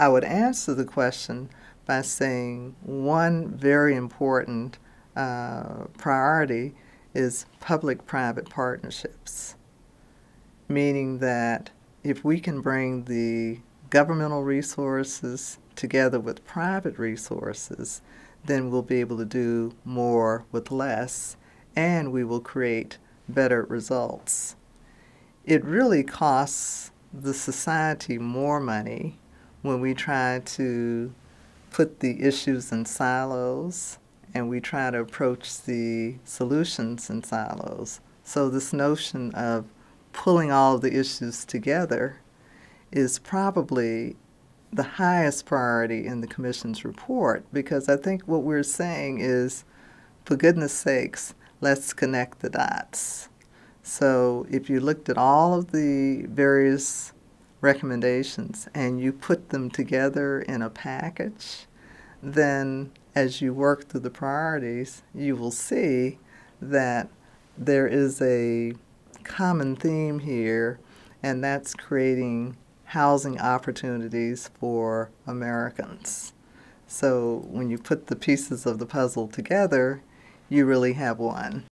I would answer the question by saying one very important uh, priority is public private partnerships, meaning that if we can bring the governmental resources together with private resources, then we'll be able to do more with less and we will create better results. It really costs the society more money when we try to put the issues in silos and we try to approach the solutions in silos. So, this notion of pulling all the issues together is probably the highest priority in the Commission's report because I think what we're saying is, for goodness sakes, let's connect the dots. So, if you looked at all of the various recommendations and you put them together in a package, then as you work through the priorities, you will see that there is a common theme here, and that's creating housing opportunities for Americans. So when you put the pieces of the puzzle together, you really have one.